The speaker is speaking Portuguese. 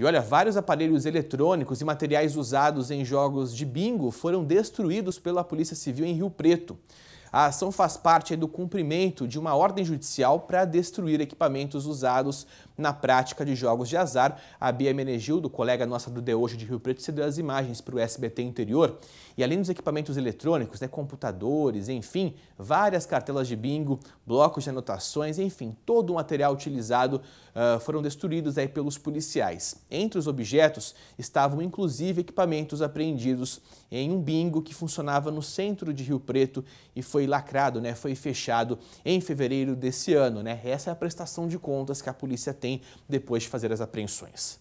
E olha, vários aparelhos eletrônicos e materiais usados em jogos de bingo foram destruídos pela Polícia Civil em Rio Preto. A ação faz parte do cumprimento de uma ordem judicial para destruir equipamentos usados na prática de jogos de azar. A Bia Menegildo, colega nossa do De Hoje de Rio Preto, cedeu as imagens para o SBT Interior. E além dos equipamentos eletrônicos, né, computadores, enfim, várias cartelas de bingo, blocos de anotações, enfim, todo o material utilizado uh, foram destruídos aí pelos policiais. Entre os objetos estavam inclusive equipamentos apreendidos em um bingo que funcionava no centro de Rio Preto e foi foi lacrado, né, foi fechado em fevereiro desse ano. Né? Essa é a prestação de contas que a polícia tem depois de fazer as apreensões.